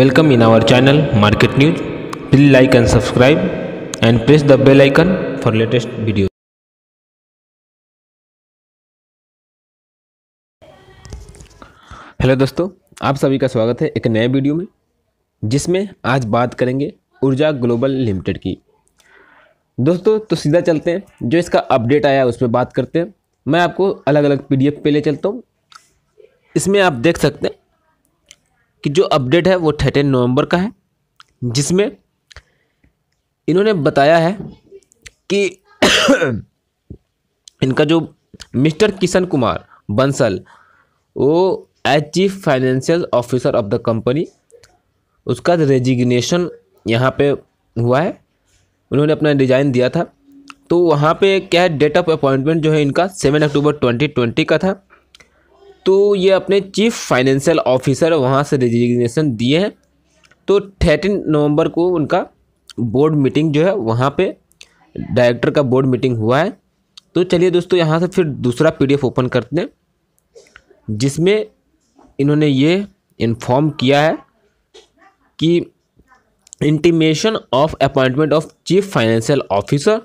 Welcome in our channel Market News. Please like and subscribe and press the bell icon for latest videos. Hello दोस्तों आप सभी का स्वागत है एक नए वीडियो में जिसमें आज बात करेंगे ऊर्जा ग्लोबल लिमिटेड की दोस्तों तो सीधा चलते हैं जो इसका अपडेट आया है उस पर बात करते हैं मैं आपको अलग अलग पीडीएफ पे ले चलता हूँ इसमें आप देख सकते हैं कि जो अपडेट है वो थर्टीन नवंबर का है जिसमें इन्होंने बताया है कि इनका जो मिस्टर किशन कुमार बंसल वो as chief financial officer of the company उसका रेजिग्नेशन यहाँ पे हुआ है उन्होंने अपना डिज़ाइन दिया था तो वहाँ पे क्या है डेट ऑफ अपॉइंटमेंट जो है इनका सेवन अक्टूबर ट्वेंटी ट्वेंटी का था तो ये अपने चीफ फाइनेंशियल ऑफिसर वहाँ से रेजिग्नेशन दिए हैं तो थर्टीन नवंबर को उनका बोर्ड मीटिंग जो है वहाँ पे डायरेक्टर का बोर्ड मीटिंग हुआ है तो चलिए दोस्तों यहाँ से फिर दूसरा पीडीएफ ओपन करते हैं जिसमें इन्होंने ये इन्फॉर्म किया है कि intimation of appointment of chief financial officer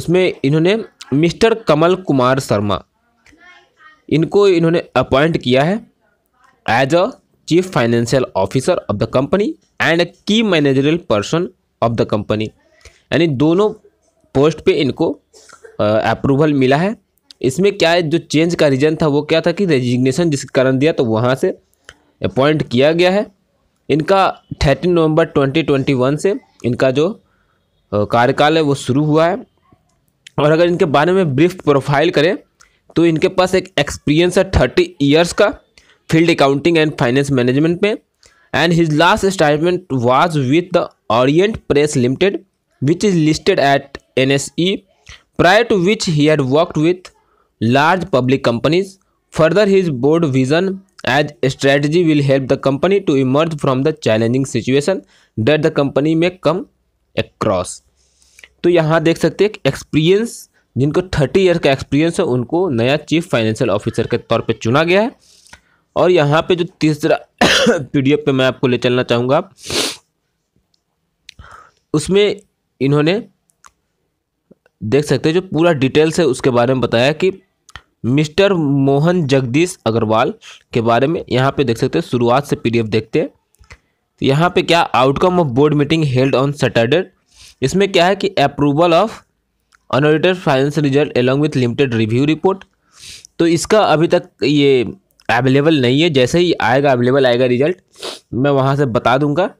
उसमें इन्होंने मिस्टर कमल कुमार शर्मा इनको इन्होंने अपॉइंट किया है as a chief financial officer of the company and a की managerial person of the company यानी दोनों पोस्ट पे इनको अप्रूवल मिला है इसमें क्या है जो चेंज का रीज़न था वो क्या था कि रेजिग्नेशन जिस कारण दिया तो वहाँ से अपॉइंट किया गया है इनका थर्टीन नवंबर 2021 से इनका जो कार्यकाल है वो शुरू हुआ है और अगर इनके बारे में ब्रीफ प्रोफाइल करें तो इनके पास एक एक्सपीरियंस है थर्टी ईयर्स का field accounting and finance management में and his last statement was with the Orient Press Limited which is listed at N S E prior to which he had worked with large public companies further his board vision as strategy will help the company to emerge from the challenging situation that the company में come across तो यहाँ देख सकते हैं experience जिनको thirty year का experience है उनको नया चीफ फाइनेंशियल ऑफिसर के तौर पर चुना गया है और यहाँ पे जो तीसरा पी पे मैं आपको ले चलना चाहूँगा उसमें इन्होंने देख सकते हैं जो पूरा डिटेल्स है उसके बारे में बताया कि मिस्टर मोहन जगदीश अग्रवाल के बारे में यहाँ पे देख सकते हैं शुरुआत से पीडीएफ देखते हैं तो यहाँ पे क्या outcome of board meeting held on Saturday इसमें क्या है कि approval of unaudited financial result along with limited review report तो इसका अभी तक ये अवेलेबल नहीं है जैसे ही आएगा अवेलेबल आएगा रिजल्ट मैं वहाँ से बता दूंगा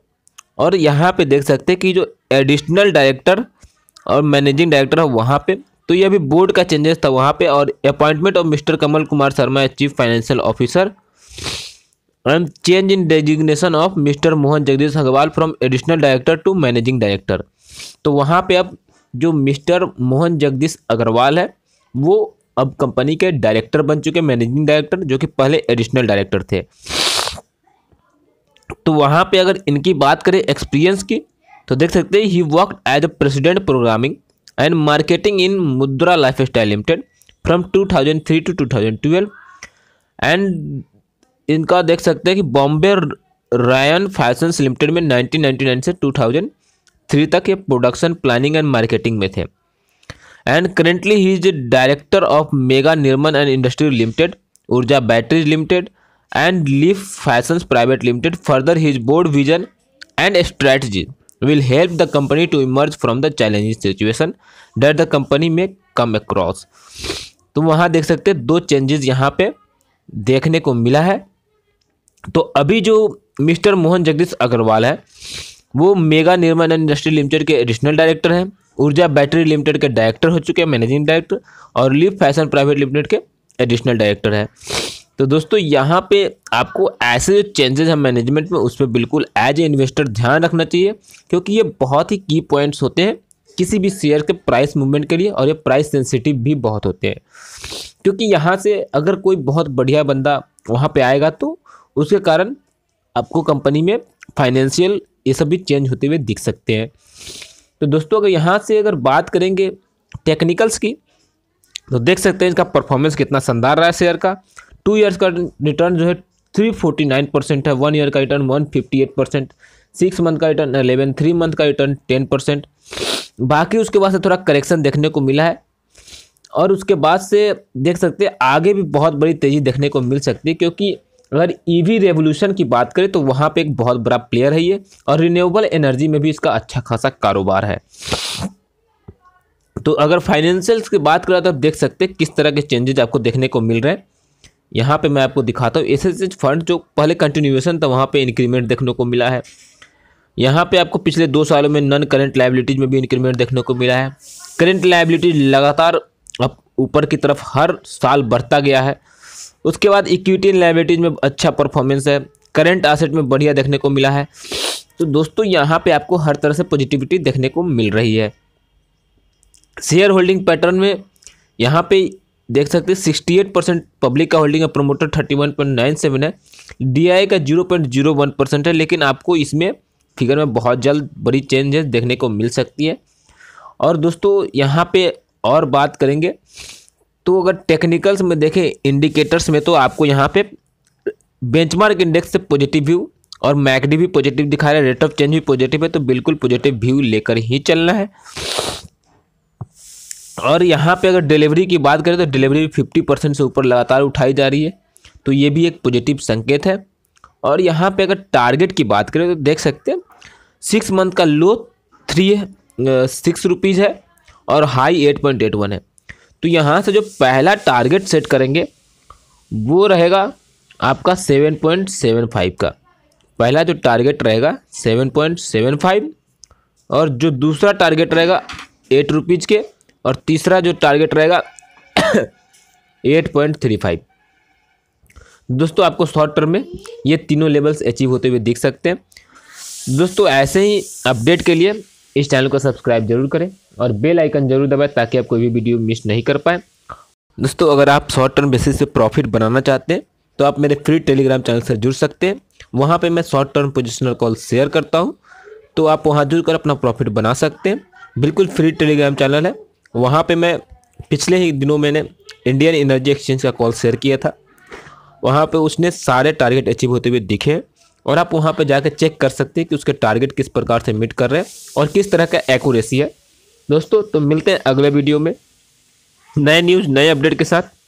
और यहाँ पे देख सकते हैं कि जो एडिशनल डायरेक्टर और मैनेजिंग डायरेक्टर है वहाँ पे तो ये अभी बोर्ड का चेंजेस था वहाँ पे और appointment of mister Kamal Kumar Sharma as chief financial officer and change in designation of mister Mohan Jagdish Agarwal from additional director to managing director तो वहाँ पे अब जो मिस्टर मोहन जगदीश अग्रवाल है वो अब कंपनी के डायरेक्टर बन चुके मैनेजिंग डायरेक्टर जो कि पहले एडिशनल डायरेक्टर थे तो वहाँ पे अगर इनकी बात करें एक्सपीरियंस की तो देख सकते हैं he work as a president programming and marketing in Mudra Lifestyle Limited from three to twelve and इनका देख सकते हैं कि बॉम्बे रायन फैशंस लिमिटेड में 1999 से थाउजेंड थ्री तक ये प्रोडक्शन प्लानिंग एंड मार्केटिंग में थे and currently he is director of Mega Nirman and Industry Limited Urja Batteries Limited and लिफ Fashion Private Limited further his board vision and strategy will help the company to emerge from the challenging situation that the company में come across तो वहाँ देख सकते दो changes यहाँ पे देखने को मिला है तो अभी जो मिस्टर मोहन जगदीश अग्रवाल है वो मेगा निर्माण इंडस्ट्री लिमिटेड के एडिशनल डायरेक्टर हैं ऊर्जा बैटरी लिमिटेड के डायरेक्टर हो चुके हैं मैनेजिंग डायरेक्टर और लिप फैशन प्राइवेट लिमिटेड के एडिशनल डायरेक्टर हैं तो दोस्तों यहाँ पे आपको ऐसे जो चेंजेस हैं मैनेजमेंट में उस पर बिल्कुल एज ए इन्वेस्टर ध्यान रखना चाहिए क्योंकि ये बहुत ही की पॉइंट्स होते हैं किसी भी शेयर के प्राइस मूवमेंट के लिए और ये प्राइस सेंसिटिव भी बहुत होते हैं क्योंकि यहाँ से अगर कोई बहुत बढ़िया बंदा वहाँ पर आएगा तो उसके कारण आपको कंपनी में फाइनेंशियल ये सब भी चेंज होते हुए दिख सकते हैं तो दोस्तों अगर यहाँ से अगर बात करेंगे टेक्निकल्स की तो देख सकते हैं इसका परफॉर्मेंस कितना शानदार रहा है शेयर का टू ईयर्स का रिटर्न जो है थ्री फोर्टी नाइन परसेंट है वन ईयर का return one fifty eight percent six month का रिटर्न अलेवन थ्री मंथ का रिटर्न टेन परसेंट बाकी उसके बाद से थोड़ा करेक्शन देखने को मिला है और उसके बाद से देख सकते हैं आगे भी बहुत बड़ी तेज़ी देखने को मिल सकती है क्योंकि अगर ईवी e रेवोल्यूशन की बात करें तो वहाँ पे एक बहुत बड़ा प्लेयर है ये और रिन्यूएबल एनर्जी में भी इसका अच्छा खासा कारोबार है तो अगर फाइनेंशियल्स की बात करें तो आप देख सकते हैं किस तरह के चेंजेज आपको देखने को मिल रहे हैं यहाँ पे मैं आपको दिखाता हूँ एस एस फंड जो पहले कंटिन्यूएशन था वहाँ पे इंक्रीमेंट देखने को मिला है यहाँ पे आपको पिछले दो सालों में नॉन करेंट लाइबिलिटीज में भी इंक्रीमेंट देखने को मिला है करेंट लाइबिलिटीज लगातार अब ऊपर की तरफ हर साल बढ़ता गया है उसके बाद इक्विटी एंड लाइब्रेटीज में अच्छा परफॉर्मेंस है करंट आसेट में बढ़िया देखने को मिला है तो दोस्तों यहाँ पे आपको हर तरह से पॉजिटिविटी देखने को मिल रही है शेयर होल्डिंग पैटर्न में यहाँ पे देख सकते हैं सिक्सटी एट परसेंट पब्लिक का होल्डिंग है promoter thirty one point nine seven है डी का zero point zero one percent है लेकिन आपको इसमें फिगर में बहुत जल्द बड़ी चेंजेस देखने को मिल सकती है और दोस्तों यहाँ पे और बात करेंगे तो अगर टेक्निकल्स में देखें इंडिकेटर्स में तो आपको यहाँ पे बेंचमार्क इंडेक्स से पॉजिटिव व्यू और मैकडी भी पॉजिटिव दिखा रहा है रेट ऑफ चेंज भी पॉजिटिव है तो बिल्कुल पॉजिटिव व्यू लेकर ही चलना है और यहाँ पे अगर डिलीवरी की बात करें तो डिलीवरी भी फिफ्टी परसेंट से ऊपर लगातार उठाई जा रही है तो ये भी एक पॉजिटिव संकेत है और यहाँ पे अगर टारगेट की बात करें तो देख सकते हैं सिक्स मंथ का लो थ्री सिक्स रुपीज़ है और high eight point eight one है तो यहाँ से जो पहला टारगेट सेट करेंगे वो रहेगा आपका सेवन पॉइंट सेवन फाइव का पहला जो टारगेट रहेगा सेवन पॉइंट सेवन फाइव और जो दूसरा टारगेट रहेगा एट रुपीज़ के और तीसरा जो टारगेट रहेगा एट पॉइंट थ्री फाइव दोस्तों आपको शॉर्ट टर्म में ये तीनों लेवल्स अचीव होते हुए देख सकते हैं दोस्तों ऐसे ही अपडेट के लिए इस चैनल को सब्सक्राइब जरूर करें और बेल आइकन जरूर दबाएं ताकि आप कोई भी वीडियो मिस नहीं कर पाएँ दोस्तों अगर आप शॉर्ट टर्म बेसिस पे प्रॉफिट बनाना चाहते हैं तो आप मेरे फ्री टेलीग्राम चैनल से जुड़ सकते हैं वहाँ पर मैं short term positional call share करता हूँ तो आप वहाँ जुड़ कर अपना प्रॉफिट बना सकते हैं बिल्कुल फ्री टेलीग्राम चैनल है वहाँ पर मैं पिछले ही दिनों मैंने इंडियन एनर्जी एक्सचेंज का कॉल शेयर किया था वहाँ पर उसने सारे टारगेट अचीव होते हुए दिखे और आप वहाँ पर जाकर चेक कर सकते हैं कि उसके टारगेट किस प्रकार से मीट कर रहे हैं और किस तरह का एकूरेसी है दोस्तों तो मिलते हैं अगले वीडियो में नए न्यूज़ नए अपडेट के साथ